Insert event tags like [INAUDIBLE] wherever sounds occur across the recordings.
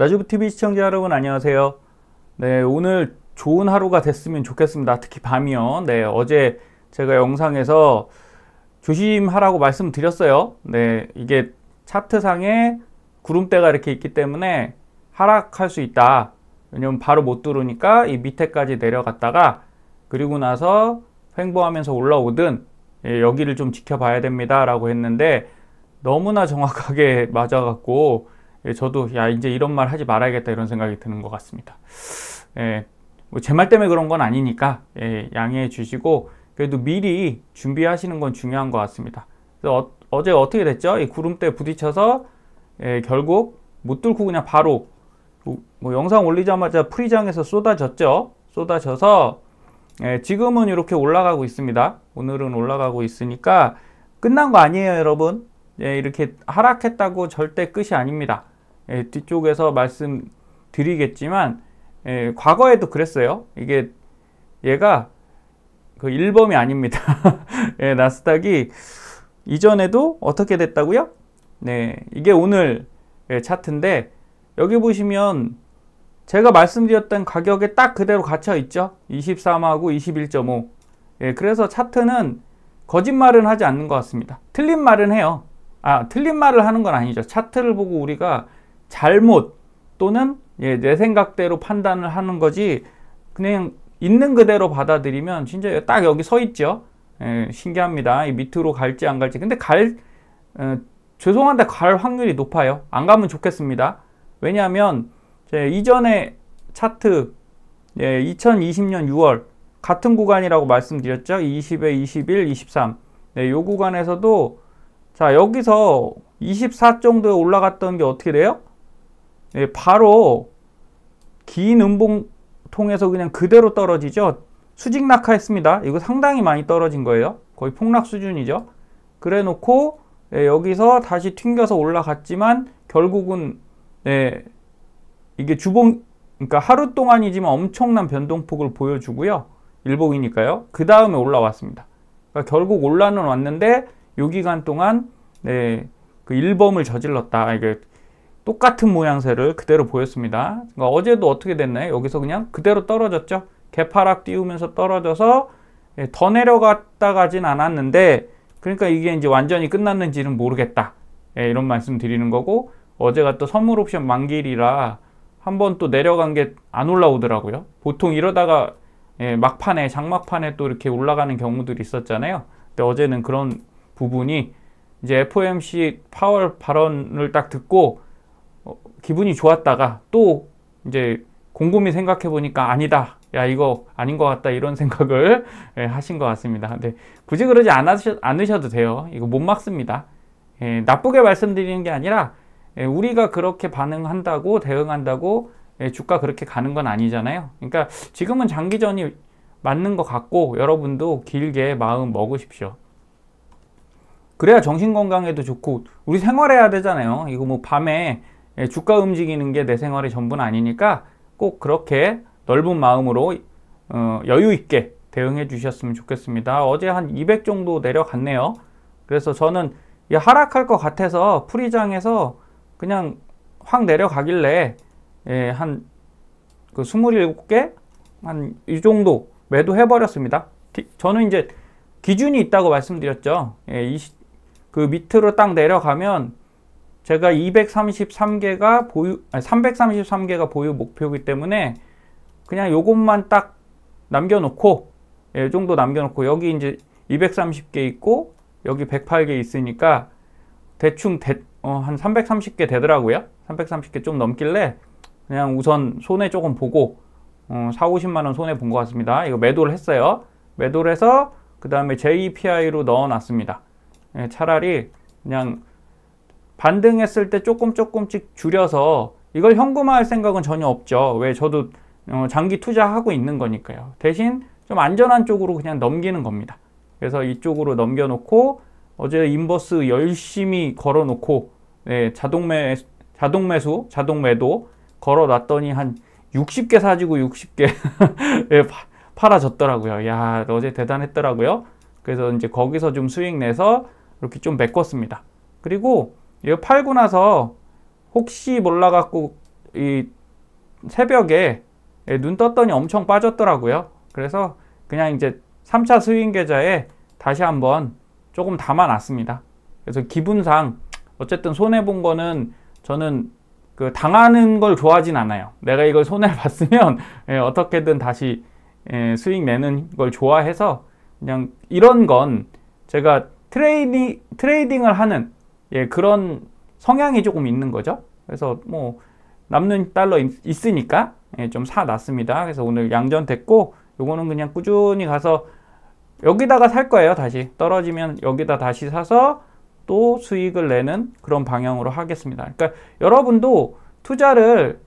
라지브 TV 시청자 여러분 안녕하세요. 네, 오늘 좋은 하루가 됐으면 좋겠습니다. 특히 밤이요. 네, 어제 제가 영상에서 조심하라고 말씀드렸어요. 네, 이게 차트상에 구름대가 이렇게 있기 때문에 하락할 수 있다. 왜냐면 바로 못 들어오니까 이 밑에까지 내려갔다가 그리고 나서 횡보하면서 올라오든 예, 여기를 좀 지켜봐야 됩니다 라고 했는데 너무나 정확하게 [LAUGHS] 맞아갖고 예, 저도 야 이제 이런 말 하지 말아야겠다 이런 생각이 드는 것 같습니다. 예, 뭐제 말 때문에 그런 건 아니니까 예, 양해해 주시고 그래도 미리 준비하시는 건 중요한 것 같습니다. 그래서 어, 제 어떻게 됐죠? 이 구름대 부딪혀서 예, 결국 못 뚫고 그냥 바로 뭐, 뭐 영상 올리자마자 프리장에서 쏟아졌죠. 쏟아져서 예, 지금은 이렇게 올라가고 있습니다. 오늘은 올라가고 있으니까 끝난 거 아니에요, 여러분. 예, 이렇게 하락했다고 절대 끝이 아닙니다. 예, 뒤쪽에서 말씀드리겠지만 예, 과거에도 그랬어요. 이게 얘가 그 일범이 아닙니다. [LAUGHS] 예, 나스닥이 이전에도 어떻게 됐다고요? 네, 이게 오늘 예, 차트인데 여기 보시면 제가 말씀드렸던 가격에 딱 그대로 갇혀 있죠. 23하고 21.5. 예, 그래서 차트는 거짓말은 하지 않는 것 같습니다. 틀린 말은 해요. 아, 틀린 말을 하는 건 아니죠. 차트를 보고 우리가 잘못 또는 예, 내 생각대로 판단을 하는 거지 그냥 있는 그대로 받아들이면 진짜 딱 여기 서 있죠. 예, 신기합니다. 이 밑으로 갈지 안 갈지. 근데 갈 어, 죄송한데 갈 확률이 높아요. 안 가면 좋겠습니다. 왜냐하면 이전에 차트 예, 2020년 6월 같은 구간이라고 말씀드렸죠. 20에 21, 23. 네, 요 구간에서도 자 여기서 24 정도에 올라갔던 게 어떻게 돼요? 예, 바로 긴 음봉 통해서 그냥 그대로 떨어지죠. 수직 낙하했습니다. 이거 상당히 많이 떨어진 거예요. 거의 폭락 수준이죠. 그래 놓고 예, 여기서 다시 튕겨서 올라갔지만 결국은 예, 이게 주봉 그러니까 하루 동안이지만 엄청난 변동폭을 보여주고요. 일봉이니까요. 그 다음에 올라왔습니다. 그러니까 결국 올라는 왔는데 요 기간 동안 네, 그 일범을 저질렀다. 이게 똑같은 모양새를 그대로 보였습니다. 그러니까 어제도 어떻게 됐나요? 여기서 그냥 그대로 떨어졌죠. 개파락 띄우면서 떨어져서 예, 더 내려갔다 가진 않았는데 그러니까 이게 이제 완전히 끝났는지는 모르겠다. 예, 이런 말씀 드리는 거고 어제가 또 선물 옵션 만기일이라 한 번 또 내려간 게 안 올라오더라고요. 보통 이러다가 예, 막판에 장막판에 또 이렇게 올라가는 경우들이 있었잖아요. 근데 어제는 그런 부분이 이제 FOMC 파월 발언을 딱 듣고 어, 기분이 좋았다가 또 이제 곰곰이 생각해 보니까 아니다. 야 이거 아닌 것 같다 이런 생각을 [LAUGHS] 예, 하신 것 같습니다. 네, 굳이 그러지 않으셔, 않으셔도 돼요. 이거 못 막습니다. 예, 나쁘게 말씀드리는 게 아니라 예, 우리가 그렇게 반응한다고 대응한다고 예, 주가 그렇게 가는 건 아니잖아요. 그러니까 지금은 장기전이 맞는 것 같고 여러분도 길게 마음 먹으십시오. 그래야 정신 건강에도 좋고 우리 생활해야 되잖아요. 이거 뭐 밤에 예, 주가 움직이는 게 내 생활의 전부는 아니니까 꼭 그렇게 넓은 마음으로 어, 여유 있게 대응해 주셨으면 좋겠습니다. 어제 한 200 정도 내려갔네요. 그래서 저는 하락할 것 같아서 프리장에서 그냥 확 내려가길래 예, 한 그 27개 한 이 정도 매도해 버렸습니다. 저는 이제 기준이 있다고 말씀드렸죠. 예, 이, 그 밑으로 딱 내려가면 제가 233개가 보유, 아니 333개가 보유 목표이기 때문에 그냥 요것만 딱 남겨놓고, 예, 요 정도 남겨놓고, 여기 이제 230개 있고, 여기 108개 있으니까 대충 대, 어, 한 330개 되더라고요. 330개 좀 넘길래 그냥 우선 손해 조금 보고 어, 4, 50만원 손해 본 것 같습니다. 이거 매도를 했어요. 매도를 해서 그 다음에 JPI로 넣어놨습니다. 예, 차라리 그냥 반등했을 때 조금 조금씩 줄여서 이걸 현금화할 생각은 전혀 없죠. 왜 저도 어, 장기 투자하고 있는 거니까요. 대신 좀 안전한 쪽으로 그냥 넘기는 겁니다. 그래서 이쪽으로 넘겨놓고 어제 인버스 열심히 걸어놓고 네, 자동매 자동 매수, 자동 매도 걸어놨더니 한 60개 사지고 60개 네, [LAUGHS] 예, 팔아졌더라고요. 야 어제 대단했더라고요. 그래서 이제 거기서 좀 수익 내서 이렇게 좀 메꿨습니다. 그리고 이거 팔고 나서 혹시 몰라갖고 이 새벽에 예, 눈 떴더니 엄청 빠졌더라고요. 그래서 그냥 이제 3차 스윙 계좌에 다시 한번 조금 담아놨습니다. 그래서 기분상 어쨌든 손해본 거는 저는 그 당하는 걸 좋아하진 않아요. 내가 이걸 손해 봤으면 [LAUGHS] 예, 어떻게든 다시 예, 수익 내는 걸 좋아해서 그냥 이런 건 제가 트레이딩, 트레이딩을 하는 예, 그런 성향이 조금 있는 거죠. 그래서 뭐 남는 달러 있, 으니까 예, 좀 사놨습니다. 그래서 오늘 양전 됐고 요거는 그냥 꾸준히 가서 여기다가 살 거예요. 다시 떨어지면 여기다 다시 사서 또 수익을 내는 그런 방향으로 하겠습니다. 그러니까 여러분도 투자를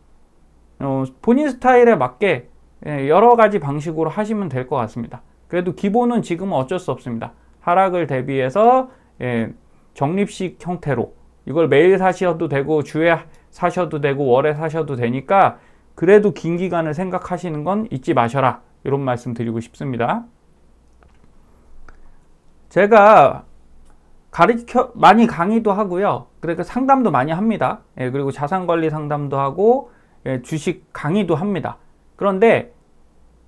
어, 본인 스타일에 맞게 예, 여러 가지 방식으로 하시면 될 것 같습니다. 그래도 기본은 지금은 어쩔 수 없습니다. 하락을 대비해서 예, 적립식 형태로 이걸 매일 사셔도 되고 주에 사셔도 되고 월에 사셔도 되니까 그래도 긴 기간을 생각하시는 건 잊지 마셔라 이런 말씀 드리고 싶습니다. 제가 가르쳐 많이 강의도 하고요. 그러니까 상담도 많이 합니다. 예, 그리고 자산 관리 상담도 하고 예, 주식 강의도 합니다. 그런데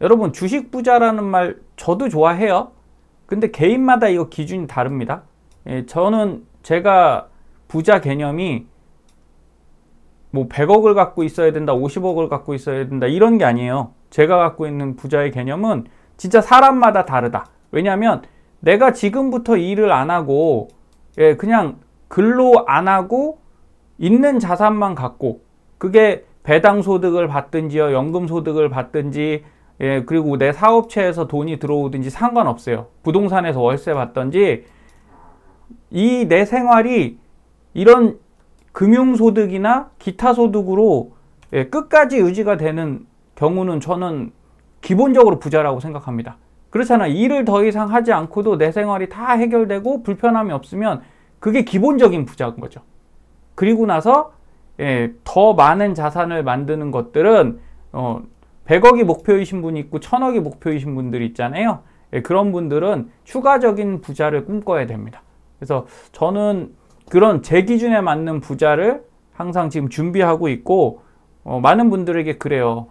여러분 주식 부자라는 말 저도 좋아해요. 근데 개인마다 이거 기준이 다릅니다. 예, 저는 제가 부자 개념이 뭐 100억을 갖고 있어야 된다, 50억을 갖고 있어야 된다 이런 게 아니에요. 제가 갖고 있는 부자의 개념은 진짜 사람마다 다르다. 왜냐하면 내가 지금부터 일을 안 하고 예, 그냥 근로 안 하고 있는 자산만 갖고 그게 배당 소득을 받든지요, 연금 소득을 받든지 예, 그리고 내 사업체에서 돈이 들어오든지 상관없어요. 부동산에서 월세 받든지 이내 생활이 이런 금융소득이나 기타 소득으로 예, 끝까지 유지가 되는 경우는 저는 기본적으로 부자라고 생각합니다. 그렇잖아. 일을 더 이상 하지 않고도 내 생활이 다 해결되고 불편함이 없으면 그게 기본적인 부자인 거죠. 그리고 나서 예, 더 많은 자산을 만드는 것들은 어, 100억이 목표이신 분이 있고 1000억이 목표이신 분들 있잖아요. 예, 그런 분들은 추가적인 부자를 꿈꿔야 됩니다. 그래서 저는 그런 제 기준에 맞는 부자를 항상 지금 준비하고 있고 어, 많은 분들에게 그래요.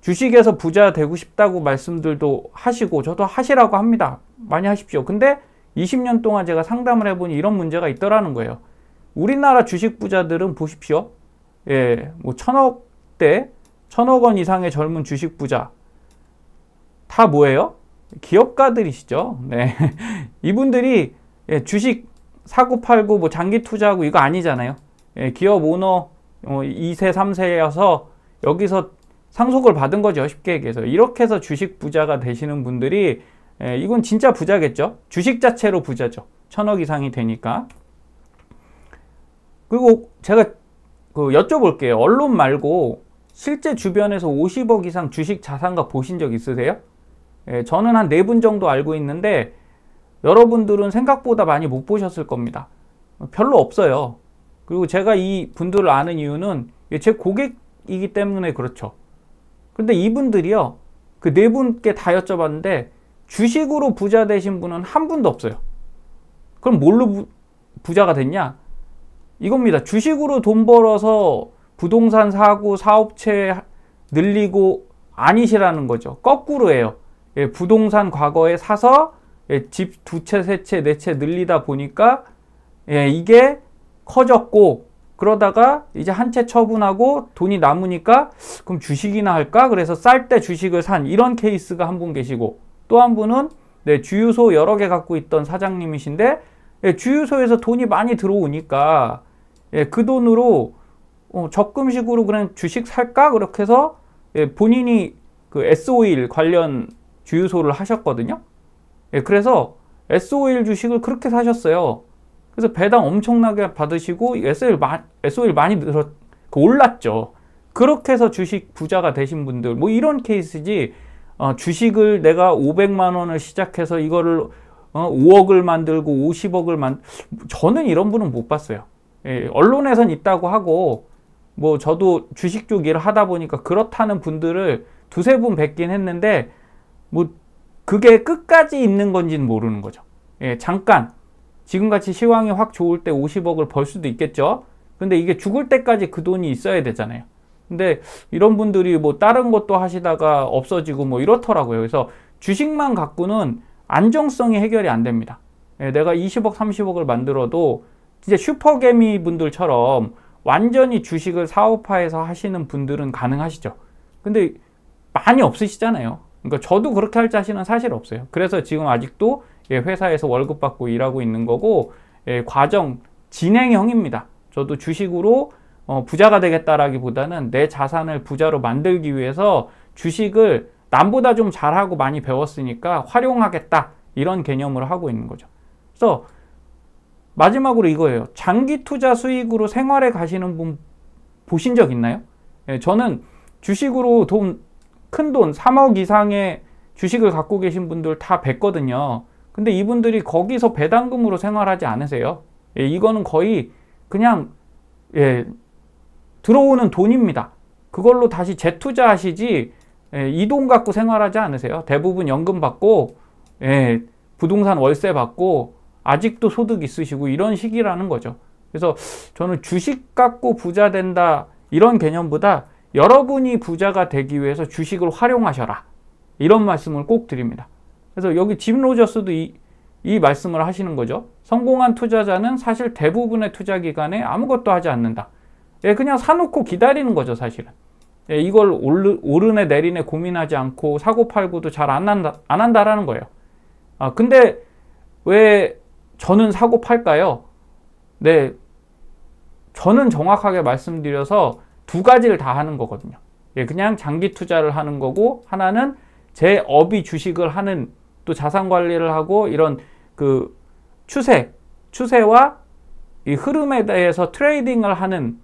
주식에서 부자 되고 싶다고 말씀들도 하시고 저도 하시라고 합니다. 많이 하십시오. 근데 20년 동안 제가 상담을 해보니 이런 문제가 있더라는 거예요. 우리나라 주식 부자들은 보십시오. 예, 뭐 천억대, 천억 원 이상의 젊은 주식 부자 다 뭐예요? 기업가들이시죠. 네, [LAUGHS] 이분들이 예, 주식 사고 팔고 뭐 장기 투자하고 이거 아니잖아요. 예, 기업 오너 어, 2세, 3세여서 여기서 상속을 받은 거죠. 쉽게 얘기해서. 이렇게 해서 주식 부자가 되시는 분들이 예, 이건 진짜 부자겠죠. 주식 자체로 부자죠. 천억 이상이 되니까. 그리고 제가 그 여쭤볼게요. 언론 말고 실제 주변에서 50억 이상 주식 자산가 보신 적 있으세요? 예, 저는 한4분 정도 알고 있는데 여러분들은 생각보다 많이 못 보셨을 겁니다. 별로 없어요. 그리고 제가 이 분들을 아는 이유는 제 고객이기 때문에 그렇죠. 근데 이분들이요. 그 네 분께 다 여쭤봤는데 주식으로 부자 되신 분은 한 분도 없어요. 그럼 뭘로 부, 자가 됐냐? 이겁니다. 주식으로 돈 벌어서 부동산 사고 사업체 늘리고 아니시라는 거죠. 거꾸로예요. 예, 부동산 과거에 사서 예, 집두 채, 세 채, 네 채 늘리다 보니까 예, 이게 커졌고 그러다가 이제 한 채 처분하고 돈이 남으니까 그럼 주식이나 할까? 그래서 쌀 때 주식을 산 이런 케이스가 한 분 계시고 또 한 분은 네, 주유소 여러 개 갖고 있던 사장님이신데 예, 주유소에서 돈이 많이 들어오니까 예, 그 돈으로 어, 적금식으로 그냥 주식 살까? 그렇게 해서 예, 본인이 그 S 오일 관련 주유소를 하셨거든요. 예, 그래서 SOL 주식을 그렇게 사셨어요. 그래서 배당 엄청나게 받으시고 SOL, 마, SOL 많이 늘었, 그 올랐죠. 그렇게 해서 주식 부자가 되신 분들 뭐 이런 케이스지 어, 주식을 내가 500만 원을 시작해서 이거를 어, 5억을 만들고 50억을 만 저는 이런 분은 못 봤어요. 예, 언론에선 있다고 하고 뭐 저도 주식 쪽 일을 하다 보니까 그렇다는 분들을 두세 분 뵙긴 했는데 뭐 그게 끝까지 있는 건지는 모르는 거죠. 예, 잠깐 지금같이 시황이 확 좋을 때 50억을 벌 수도 있겠죠. 근데 이게 죽을 때까지 그 돈이 있어야 되잖아요. 근데 이런 분들이 뭐 다른 것도 하시다가 없어지고 뭐 이렇더라고요. 그래서 주식만 갖고는 안정성이 해결이 안 됩니다. 예, 내가 20억, 30억을 만들어도 진짜 슈퍼개미 분들처럼 완전히 주식을 사업화해서 하시는 분들은 가능하시죠. 근데 많이 없으시잖아요. 그러니까 저도 그렇게 할 자신은 사실 없어요. 그래서 지금 아직도 예, 회사에서 월급 받고 일하고 있는 거고 예, 과정 진행형입니다. 저도 주식으로 어, 부자가 되겠다라기보다는 내 자산을 부자로 만들기 위해서 주식을 남보다 좀 잘하고 많이 배웠으니까 활용하겠다 이런 개념으로 하고 있는 거죠. 그래서 마지막으로 이거예요. 장기 투자 수익으로 생활에 가시는 분 보신 적 있나요? 예, 저는 주식으로 돈큰 돈, 3억 이상의 주식을 갖고 계신 분들 다 뵀거든요. 근데 이분들이 거기서 배당금으로 생활하지 않으세요. 예, 이거는 거의 그냥, 예, 들어오는 돈입니다. 그걸로 다시 재투자하시지, 예, 이돈 갖고 생활하지 않으세요. 대부분 연금 받고, 예, 부동산 월세 받고, 아직도 소득 있으시고, 이런 식이라는 거죠. 그래서 저는 주식 갖고 부자 된다, 이런 개념보다 여러분이 부자가 되기 위해서 주식을 활용하셔라. 이런 말씀을 꼭 드립니다. 그래서 여기 짐 로저스도 이, 이 말씀을 하시는 거죠. 성공한 투자자는 사실 대부분의 투자 기간에 아무것도 하지 않는다. 예, 그냥 사놓고 기다리는 거죠, 사실은. 예, 이걸 오르, 오르네 내리네 고민하지 않고 사고 팔고도 잘 안 한다, 안 한다라는 거예요. 아, 근데 왜 저는 사고 팔까요? 네. 저는 정확하게 말씀드려서 두 가지를 다 하는 거거든요. 예, 그냥 장기 투자를 하는 거고 하나는 제 업이 주식을 하는 또 자산 관리를 하고 이런 그 추세, 추세와 이 흐름에 대해서 트레이딩을 하는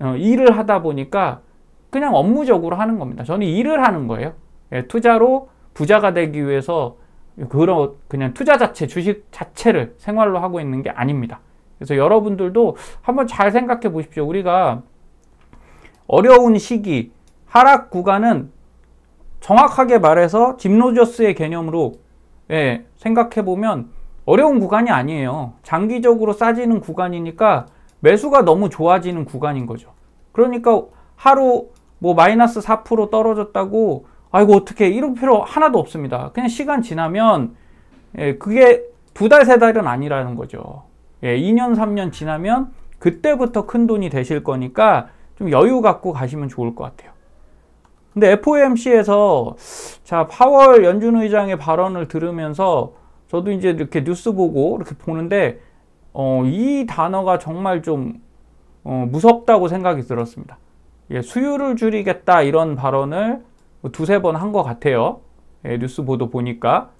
어, 일을 하다 보니까 그냥 업무적으로 하는 겁니다. 저는 일을 하는 거예요. 예, 투자로 부자가 되기 위해서 그런 그냥 투자 자체, 주식 자체를 생활로 하고 있는 게 아닙니다. 그래서 여러분들도 한번 잘 생각해 보십시오. 우리가 어려운 시기, 하락 구간은 정확하게 말해서 딥 로저스의 개념으로 예, 생각해보면 어려운 구간이 아니에요. 장기적으로 싸지는 구간이니까 매수가 너무 좋아지는 구간인 거죠. 그러니까 하루 뭐 마이너스 4% 떨어졌다고 아이고 어떻게 이런 필요 하나도 없습니다. 그냥 시간 지나면 예, 그게 두 달, 세 달은 아니라는 거죠. 예, 2년, 3년 지나면 그때부터 큰 돈이 되실 거니까 좀 여유 갖고 가시면 좋을 것 같아요. 근데 FOMC에서 자 파월 연준 의장의 발언을 들으면서 저도 이제 이렇게 뉴스 보고 이렇게 보는데 어, 이 단어가 정말 좀 어, 무섭다고 생각이 들었습니다. 예, 수요를 줄이겠다 이런 발언을 뭐 두세 번 한 것 같아요. 예, 뉴스 보도 보니까.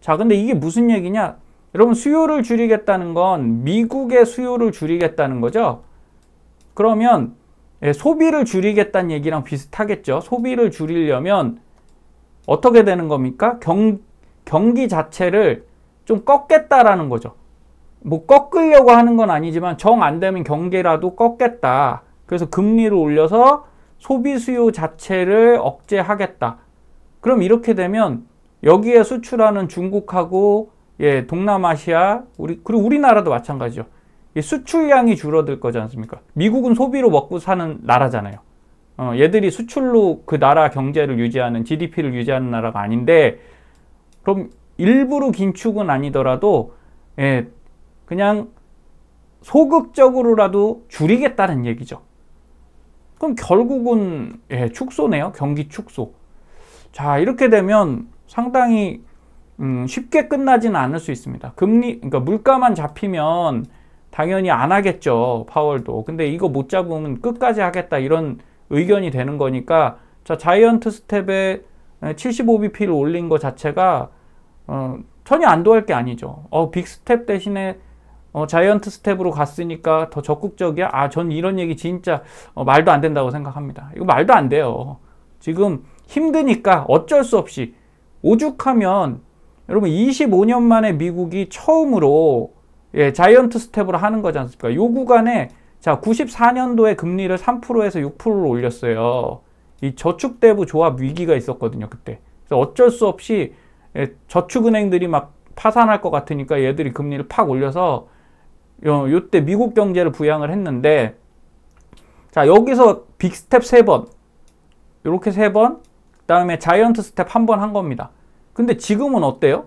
자, 근데 이게 무슨 얘기냐? 여러분 수요를 줄이겠다는 건 미국의 수요를 줄이겠다는 거죠. 그러면 예, 소비를 줄이겠다는 얘기랑 비슷하겠죠. 소비를 줄이려면 어떻게 되는 겁니까? 경, 경기 자체를 좀 꺾겠다라는 거죠. 뭐 꺾으려고 하는 건 아니지만 정 안 되면 경계라도 꺾겠다. 그래서 금리를 올려서 소비 수요 자체를 억제하겠다. 그럼 이렇게 되면 여기에 수출하는 중국하고 예, 동남아시아 우리 그리고 우리나라도 마찬가지죠. 수출량이 줄어들 거지 않습니까? 미국은 소비로 먹고 사는 나라잖아요. 어, 얘들이 수출로 그 나라 경제를 유지하는 GDP를 유지하는 나라가 아닌데 그럼 일부러 긴축은 아니더라도 예, 그냥 소극적으로라도 줄이겠다는 얘기죠. 그럼 결국은 예, 축소네요. 경기 축소. 자 이렇게 되면 상당히 음, 쉽게 끝나지는 않을 수 있습니다. 금리 그러니까 물가만 잡히면 당연히 안 하겠죠. 파월도. 근데 이거 못 잡으면 끝까지 하겠다. 이런 의견이 되는 거니까 자, 자이언트 스텝에 75BP를 올린 것 자체가 어, 전혀 안도할 게 아니죠. 어, 빅스텝 대신에 어, 자이언트 스텝으로 갔으니까 더 적극적이야? 아, 전 이런 얘기 진짜 어, 말도 안 된다고 생각합니다. 이거 말도 안 돼요. 지금 힘드니까 어쩔 수 없이 오죽하면 여러분 25년 만에 미국이 처음으로 예, 자이언트 스텝으로 하는 거지 않습니까? 요 구간에 자 94년도에 금리를 3%에서 6%로 올렸어요. 이 저축대부 조합 위기가 있었거든요 그때. 그래서 어쩔 수 없이 예, 저축은행들이 막 파산할 것 같으니까 얘들이 금리를 팍 올려서 요, 요 때 미국 경제를 부양을 했는데 자 여기서 빅스텝 3번요렇게3번 그다음에 자이언트 스텝 한 번한 한 겁니다. 근데 지금은 어때요?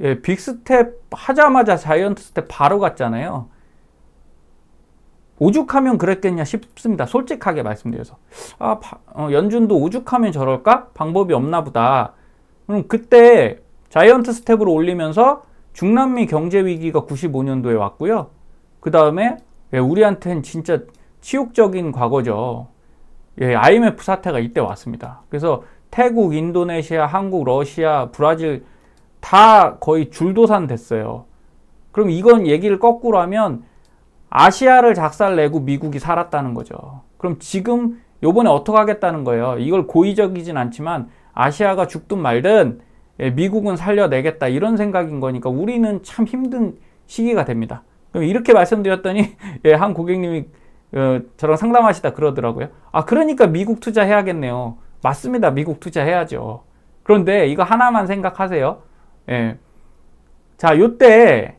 예, 빅스텝 하자마자 자이언트 스텝 바로 갔잖아요. 오죽하면 그랬겠냐 싶습니다. 솔직하게 말씀드려서. 아, 바, 어, 연준도 오죽하면 저럴까? 방법이 없나 보다. 그럼 그때 자이언트 스텝으로 올리면서 중남미 경제 위기가 95년도에 왔고요. 그 다음에 예, 우리한테는 진짜 치욕적인 과거죠. 예, IMF 사태가 이때 왔습니다. 그래서 태국, 인도네시아, 한국, 러시아, 브라질 다 거의 줄도산 됐어요. 그럼 이건 얘기를 거꾸로 하면 아시아를 작살내고 미국이 살았다는 거죠. 그럼 지금 요번에 어떡 하겠다는 거예요. 이걸 고의적이진 않지만 아시아가 죽든 말든 예, 미국은 살려내겠다 이런 생각인 거니까 우리는 참 힘든 시기가 됩니다. 그럼 이렇게 말씀드렸더니 [LAUGHS] 예, 한 고객님이 어, 저랑 상담하시다 그러더라고요. 아 그러니까 미국 투자해야겠네요. 맞습니다. 미국 투자해야죠. 그런데 이거 하나만 생각하세요. 예. 자, 요때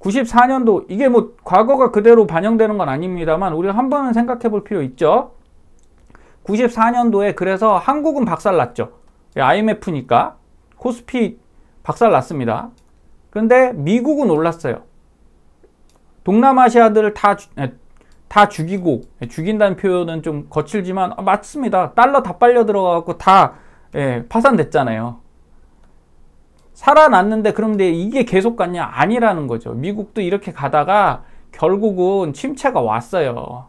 94년도 이게 뭐 과거가 그대로 반영되는 건 아닙니다만 우리가 한 번은 생각해 볼 필요 있죠. 94년도에 그래서 한국은 박살났죠. IMF니까 예, 코스피 박살났습니다. 그런데 미국은 올랐어요. 동남아시아들을 다, 예, 다 죽이고 예, 죽인다는 표현은 좀 거칠지만 아, 맞습니다. 달러 다 빨려 들어가고 다 예, 파산됐잖아요. 살아났는데 그런데 이게 계속 갔냐? 아니라는 거죠. 미국도 이렇게 가다가 결국은 침체가 왔어요.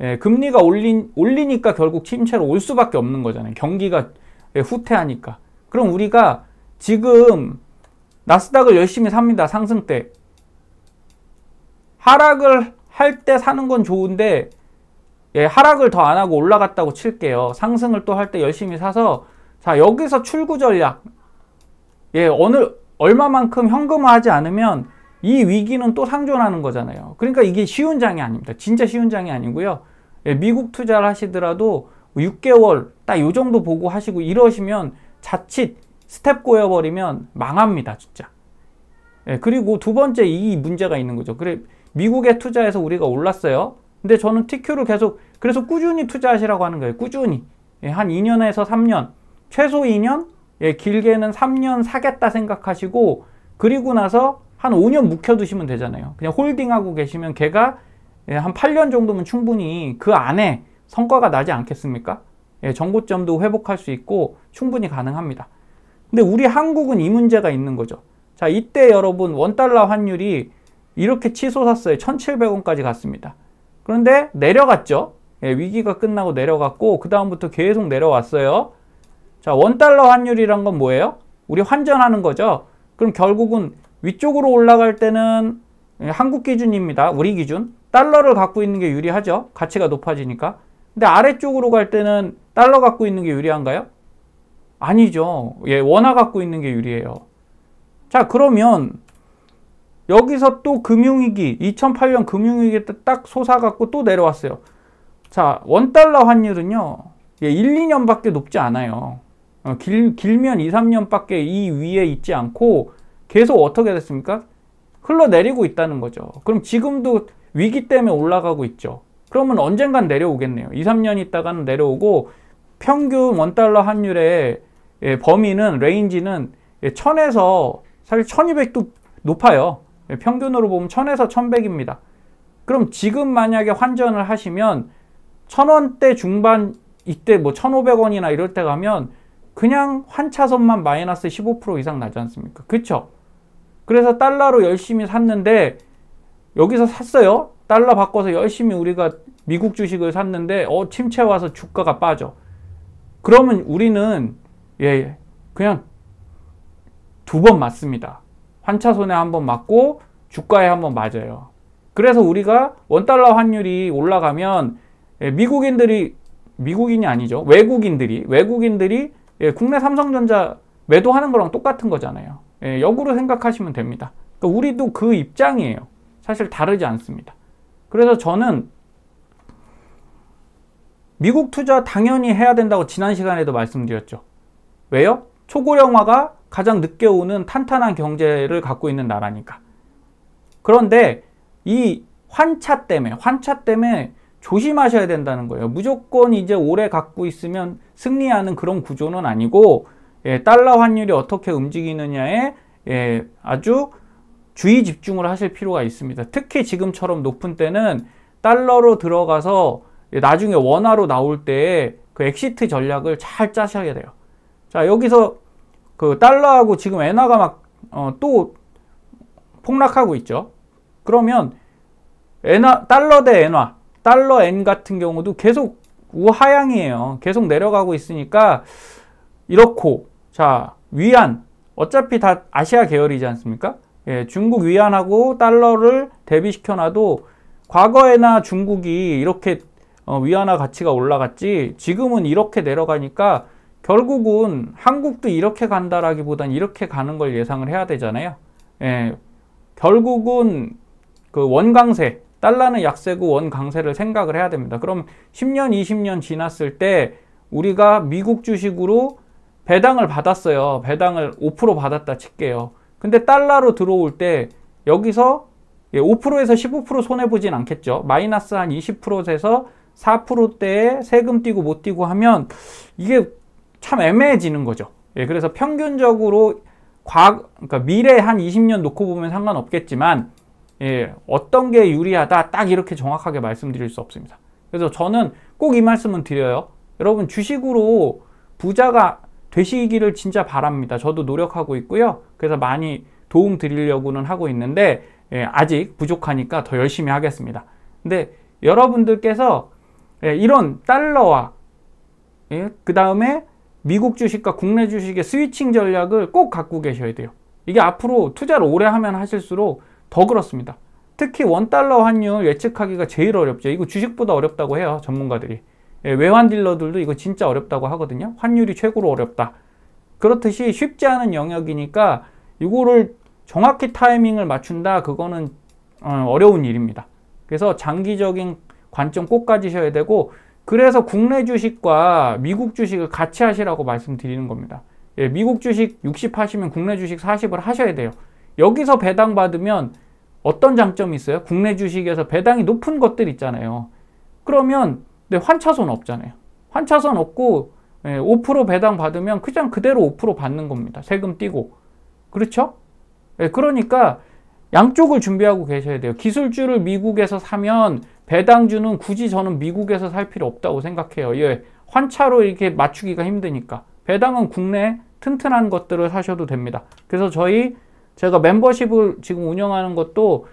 예, 금리가 올린, 올리니까 결국 침체로 올 수밖에 없는 거잖아요. 경기가 예, 후퇴하니까. 그럼 우리가 지금 나스닥을 열심히 삽니다. 상승 때. 하락을 할 때 사는 건 좋은데 예, 하락을 더 안 하고 올라갔다고 칠게요. 상승을 또 할 때 열심히 사서 자 여기서 출구 전략 예, 어느 얼마만큼 현금화하지 않으면 이 위기는 또 상존하는 거잖아요. 그러니까 이게 쉬운 장이 아닙니다. 진짜 쉬운 장이 아니고요. 예, 미국 투자를 하시더라도 6개월 딱 요 정도 보고 하시고 이러시면 자칫 스텝 꼬여버리면 망합니다, 진짜. 예, 그리고 두 번째 이 문제가 있는 거죠. 그래, 미국에 투자해서 우리가 올랐어요. 근데 저는 TQ를 계속, 그래서 꾸준히 투자하시라고 하는 거예요. 꾸준히. 예, 한 2년에서 3년, 최소 2년, 예, 길게는 3년 사겠다 생각하시고 그리고 나서 한 5년 묵혀두시면 되잖아요. 그냥 홀딩하고 계시면 걔가 예, 한 8년 정도면 충분히 그 안에 성과가 나지 않겠습니까? 예, 정고점도 회복할 수 있고 충분히 가능합니다. 근데 우리 한국은 이 문제가 있는 거죠. 자, 이때 여러분 원달러 환율이 이렇게 치솟았어요. 1,700원까지 갔습니다. 그런데 내려갔죠. 예, 위기가 끝나고 내려갔고 그 다음부터 계속 내려왔어요. 자, 원달러 환율이란 건 뭐예요? 우리 환전하는 거죠. 그럼 결국은 위쪽으로 올라갈 때는 예, 한국 기준입니다. 우리 기준. 달러를 갖고 있는 게 유리하죠. 가치가 높아지니까. 근데 아래쪽으로 갈 때는 달러 갖고 있는 게 유리한가요? 아니죠. 예, 원화 갖고 있는 게 유리해요. 자, 그러면 여기서 또 금융위기, 2008년 금융위기 때 딱 솟아갖고 또 내려왔어요. 자, 원달러 환율은요, 예, 1, 2년밖에 높지 않아요. 어, 길, 길면 2, 3년밖에 이 위에 있지 않고 계속 어떻게 됐습니까? 흘러내리고 있다는 거죠. 그럼 지금도 위기 때문에 올라가고 있죠. 그러면 언젠간 내려오겠네요. 2, 3년 있다가는 내려오고 평균 원달러 환율의 예, 범위는 레인지는 1000에서 예, 사실 1200도 높아요. 예, 평균으로 보면 1000에서 1100입니다. 그럼 지금 만약에 환전을 하시면 1000원대 중반 이때 뭐 1500원이나 이럴 때 가면 그냥 환 차선만 마이너스 15% 이상 나지 않습니까? 그쵸? 그래서 달러로 열심히 샀는데 여기서 샀어요. 달러 바꿔서 열심히 우리가 미국 주식을 샀는데 어 침체 와서 주가가 빠져. 그러면 우리는 예, 예 그냥 두 번 맞습니다. 환차손에 한 번 맞고 주가에 한 번 맞아요. 그래서 우리가 원달러 환율이 올라가면 예, 미국인들이 미국인이 아니죠. 외국인들이 외국인들이 예, 국내 삼성전자 매도하는 거랑 똑같은 거잖아요. 예, 역으로 생각하시면 됩니다. 그러니까 우리도 그 입장이에요. 사실 다르지 않습니다. 그래서 저는 미국 투자 당연히 해야 된다고 지난 시간에도 말씀드렸죠. 왜요? 초고령화가 가장 늦게 오는 탄탄한 경제를 갖고 있는 나라니까. 그런데 이 환차 때문에 환차 때문에 조심하셔야 된다는 거예요. 무조건 이제 오래 갖고 있으면 승리하는 그런 구조는 아니고 예, 달러 환율이 어떻게 움직이느냐에 예, 아주 주의 집중을 하실 필요가 있습니다. 특히 지금처럼 높은 때는 달러로 들어가서 나중에 원화로 나올 때그 엑시트 전략을 잘 짜셔야 돼요. 자, 여기서 그 달러하고 지금 엔화가 막또 어, 폭락하고 있죠. 그러면 엔화 달러 대 엔화 달러 N 같은 경우도 계속 우하향이에요. 계속 내려가고 있으니까 이렇고 자 위안 어차피 다 아시아 계열이지 않습니까? 예, 중국 위안하고 달러를 대비시켜놔도 과거에나 중국이 이렇게 어, 위안화 가치가 올라갔지 지금은 이렇게 내려가니까 결국은 한국도 이렇게 간다라기보단 이렇게 가는 걸 예상을 해야 되잖아요. 예, 결국은 그 원강세 달러는 약세고 원 강세를 생각을 해야 됩니다. 그럼 10년, 20년 지났을 때 우리가 미국 주식으로 배당을 받았어요. 배당을 5% 받았다 칠게요. 근데 달러로 들어올 때 여기서 5%에서 15% 손해보진 않겠죠. 마이너스 한 20%에서 4%대에 세금 띄고 못 띄고 하면 이게 참 애매해지는 거죠. 예, 그래서 평균적으로 과, 그러니까 미래 한 20년 놓고 보면 상관없겠지만 예, 어떤 게 유리하다 딱 이렇게 정확하게 말씀드릴 수 없습니다. 그래서 저는 꼭 이 말씀은 드려요. 여러분 주식으로 부자가 되시기를 진짜 바랍니다. 저도 노력하고 있고요. 그래서 많이 도움 드리려고는 하고 있는데 예, 아직 부족하니까 더 열심히 하겠습니다. 근데 여러분들께서 예, 이런 달러와 예, 그 다음에 미국 주식과 국내 주식의 스위칭 전략을 꼭 갖고 계셔야 돼요. 이게 앞으로 투자를 오래 하면 하실수록 더 그렇습니다. 특히 원달러 환율 예측하기가 제일 어렵죠. 이거 주식보다 어렵다고 해요. 전문가들이. 예, 외환 딜러들도 이거 진짜 어렵다고 하거든요. 환율이 최고로 어렵다. 그렇듯이 쉽지 않은 영역이니까 이거를 정확히 타이밍을 맞춘다. 그거는 어, 어려운 일입니다. 그래서 장기적인 관점 꼭 가지셔야 되고 그래서 국내 주식과 미국 주식을 같이 하시라고 말씀드리는 겁니다. 예, 미국 주식 60 하시면 국내 주식 40을 하셔야 돼요. 여기서 배당받으면 어떤 장점이 있어요? 국내 주식에서 배당이 높은 것들 있잖아요. 그러면 네, 환차손 없잖아요. 환차손 없고 5% 예, 배당 받으면 그냥 그대로 5% 받는 겁니다. 세금 떼고. 그렇죠? 예, 그러니까 양쪽을 준비하고 계셔야 돼요. 기술주를 미국에서 사면 배당주는 굳이 저는 미국에서 살 필요 없다고 생각해요. 예, 환차로 이렇게 맞추기가 힘드니까. 배당은 국내 튼튼한 것들을 사셔도 됩니다. 그래서 저희 제가 멤버십을 지금 운영하는 것도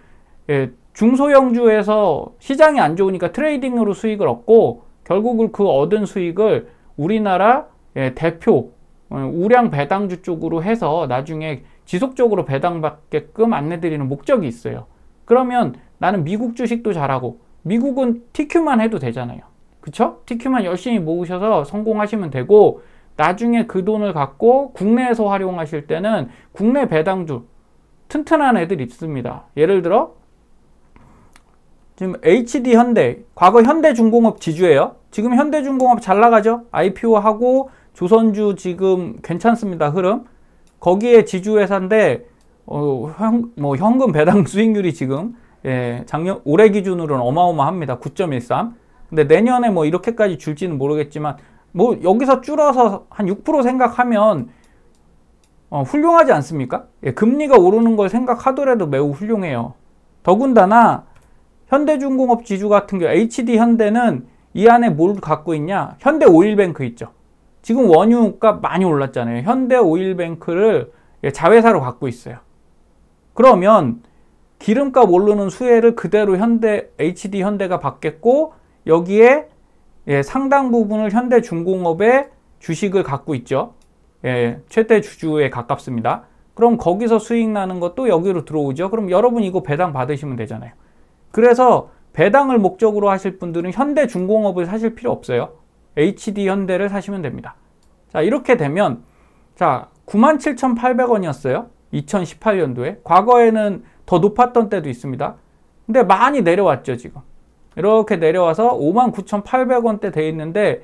예, 중소형주에서 시장이 안 좋으니까 트레이딩으로 수익을 얻고 결국은 그 얻은 수익을 우리나라 예, 대표 어, 우량 배당주 쪽으로 해서 나중에 지속적으로 배당받게끔 안내드리는 목적이 있어요. 그러면 나는 미국 주식도 잘하고 미국은 TQ만 해도 되잖아요. 그쵸? TQ만 열심히 모으셔서 성공하시면 되고 나중에 그 돈을 갖고 국내에서 활용하실 때는 국내 배당주 튼튼한 애들 있습니다. 예를 들어 지금 HD 현대, 과거 현대중공업 지주예요. 지금 현대중공업 잘 나가죠? IPO하고 조선주 지금 괜찮습니다. 흐름. 거기에 지주회사인데 어, 현, 뭐 현금 배당 [LAUGHS] 수익률이 지금 예, 작년 올해 기준으로는 어마어마합니다. 9.13. 근데 내년에 뭐 이렇게까지 줄지는 모르겠지만 뭐 여기서 줄어서 한 6% 생각하면 어, 훌륭하지 않습니까? 예, 금리가 오르는 걸 생각하더라도 매우 훌륭해요. 더군다나 현대중공업 지주 같은 경우 HD 현대는 이 안에 뭘 갖고 있냐? 현대 오일뱅크 있죠. 지금 원유가 많이 올랐잖아요. 현대 오일뱅크를 예, 자회사로 갖고 있어요. 그러면 기름값 오르는 수혜를 그대로 현대 HD 현대가 받겠고 여기에 예, 상당 부분을 현대중공업의 주식을 갖고 있죠. 예, 최대 주주에 가깝습니다. 그럼 거기서 수익 나는 것도 여기로 들어오죠. 그럼 여러분 이거 배당 받으시면 되잖아요. 그래서 배당을 목적으로 하실 분들은 현대중공업을 사실 필요 없어요. HD 현대를 사시면 됩니다. 자, 이렇게 되면 자, 97,800원이었어요. 2018년도에. 과거에는 더 높았던 때도 있습니다. 근데 많이 내려왔죠, 지금. 이렇게 내려와서 59,800원대 돼 있는데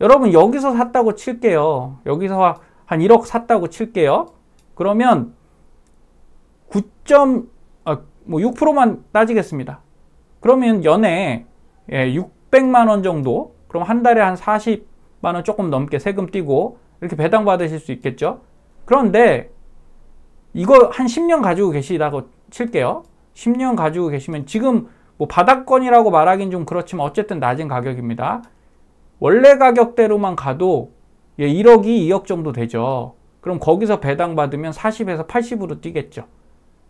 여러분 여기서 샀다고 칠게요. 여기서 한 1억 샀다고 칠게요. 그러면 9.6%만 아, 뭐 따지겠습니다. 그러면 연에 예, 600만 원 정도 그럼 한 달에 한 40만 원 조금 넘게 세금 떼고 이렇게 배당 받으실 수 있겠죠. 그런데 이거 한 10년 가지고 계시다고 칠게요. 10년 가지고 계시면 지금 뭐 바닥권이라고 말하긴 좀 그렇지만 어쨌든 낮은 가격입니다. 원래 가격대로만 가도 예, 1억이 2억 정도 되죠. 그럼 거기서 배당받으면 40에서 80으로 뛰겠죠.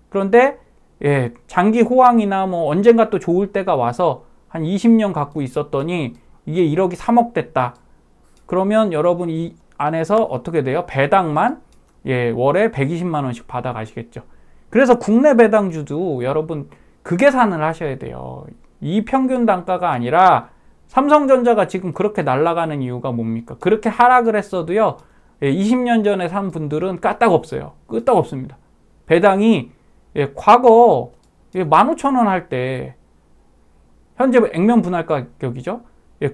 그런데 예, 장기 호황이나 뭐 언젠가 또 좋을 때가 와서 한 20년 갖고 있었더니 이게 1억이 3억 됐다. 그러면 여러분 이 안에서 어떻게 돼요? 배당만 예, 월에 120만 원씩 받아 가시겠죠. 그래서 국내 배당주도 여러분 그 계산을 하셔야 돼요. 이 평균 단가가 아니라 삼성전자가 지금 그렇게 날아가는 이유가 뭡니까? 그렇게 하락을 했어도요. 20년 예, 전에 산 분들은 까딱 없어요. 끄딱 없습니다. 배당이 예, 과거 15,000원 예, 할때 현재 액면 분할 가격이죠.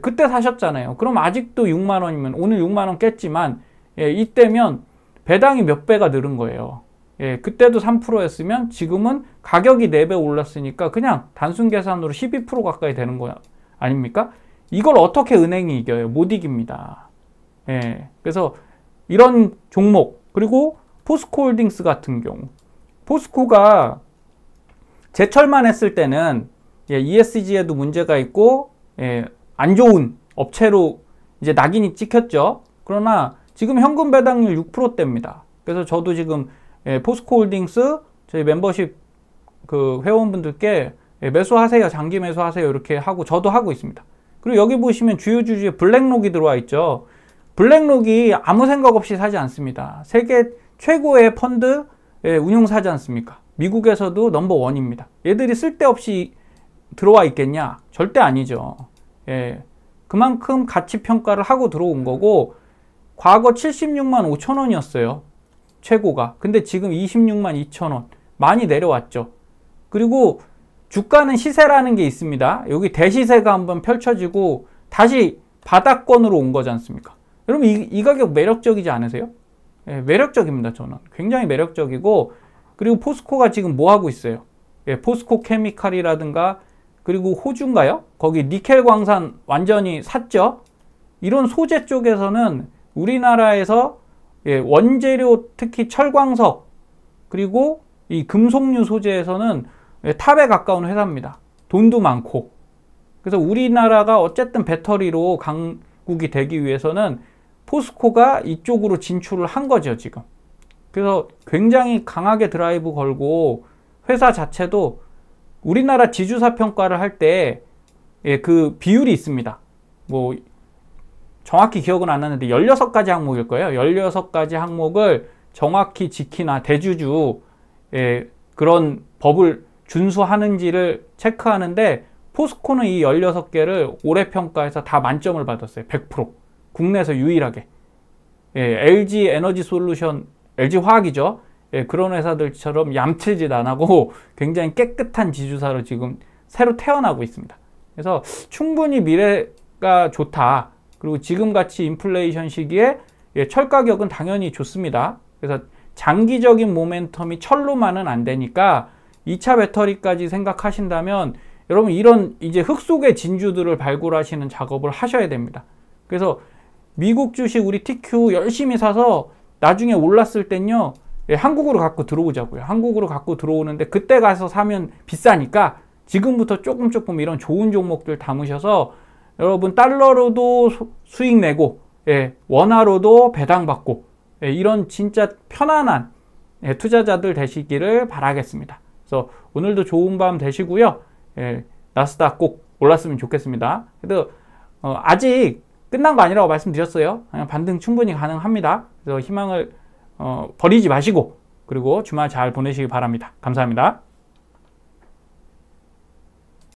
그때 사셨잖아요. 그럼 아직도 6만 원이면 오늘 6만 원 깼지만 이때면 배당이 몇 배가 늘은 거예요. 예, 그때도 3%였으면 지금은 가격이 4배 올랐으니까 그냥 단순 계산으로 12% 가까이 되는 거야. 아닙니까? 이걸 어떻게 은행이 이겨요? 못 이깁니다. 예. 그래서 이런 종목 그리고 포스코홀딩스 같은 경우 포스코가 제철만 했을 때는 예, ESG에도 문제가 있고 예, 안 좋은 업체로 이제 낙인이 찍혔죠. 그러나 지금 현금 배당률 6%대입니다. 그래서 저도 지금 예, 포스코홀딩스 저희 멤버십 그 회원분들께 예, 매수하세요, 장기 매수하세요 이렇게 하고 저도 하고 있습니다. 그리고 여기 보시면 주요 주주에 블랙록이 들어와 있죠. 블랙록이 아무 생각 없이 사지 않습니다. 세계 최고의 펀드 예, 운용사지 않습니까? 미국에서도 넘버원입니다. 얘들이 쓸데없이 들어와 있겠냐? 절대 아니죠. 예. 그만큼 가치 평가를 하고 들어온 거고, 과거 76만 5천 원이었어요. 최고가. 근데 지금 26만 2천 원. 많이 내려왔죠. 그리고 주가는 시세라는 게 있습니다. 여기 대시세가 한번 펼쳐지고 다시 바닥권으로 온 거지 않습니까? 여러분 이, 이 가격 매력적이지 않으세요? 예, 매력적입니다. 저는 굉장히 매력적이고 그리고 포스코가 지금 뭐 하고 있어요? 예, 포스코 케미칼이라든가 그리고 호주인가요? 거기 니켈 광산 완전히 샀죠? 이런 소재 쪽에서는 우리나라에서 예, 원재료 특히 철광석 그리고 이 금속류 소재에서는 예, 탑에 가까운 회사입니다. 돈도 많고. 그래서 우리나라가 어쨌든 배터리로 강국이 되기 위해서는 포스코가 이쪽으로 진출을 한 거죠, 지금. 그래서 굉장히 강하게 드라이브 걸고 회사 자체도 우리나라 지주사 평가를 할 때그 예, 그 비율이 있습니다. 뭐 정확히 기억은 안 나는데 16가지 항목일 거예요. 16가지 항목을 정확히 지키나 대주주 예, 그런 법을 준수하는지를 체크하는데 포스코는 이 16개를 올해 평가해서 다 만점을 받았어요. 100%. 국내에서 유일하게. 예, LG 에너지 솔루션, LG 화학이죠. 예, 그런 회사들처럼 얌체질안 하고 굉장히 깨끗한 지주사로 지금 새로 태어나고 있습니다. 그래서 충분히 미래가 좋다. 그리고 지금같이 인플레이션 시기에 예, 철 가격은 당연히 좋습니다. 그래서 장기적인 모멘텀이 철로만은 안 되니까 2차 배터리까지 생각하신다면 여러분 이런 이제 흙 속의 진주들을 발굴하시는 작업을 하셔야 됩니다. 그래서 미국 주식 우리 TQ 열심히 사서 나중에 올랐을 땐요. 예, 한국으로 갖고 들어오자고요. 한국으로 갖고 들어오는데 그때 가서 사면 비싸니까 지금부터 조금 조금 이런 좋은 종목들 담으셔서 여러분 달러로도 수익 내고 예, 원화로도 배당받고 예, 이런 진짜 편안한 예, 투자자들 되시기를 바라겠습니다. 그래서 오늘도 좋은 밤 되시고요. 예, 나스닥 꼭 올랐으면 좋겠습니다. 그래도 어, 아직 끝난 거 아니라고 말씀드렸어요. 그냥 반등 충분히 가능합니다. 그래서 희망을 어, 버리지 마시고 그리고 주말 잘 보내시기 바랍니다. 감사합니다.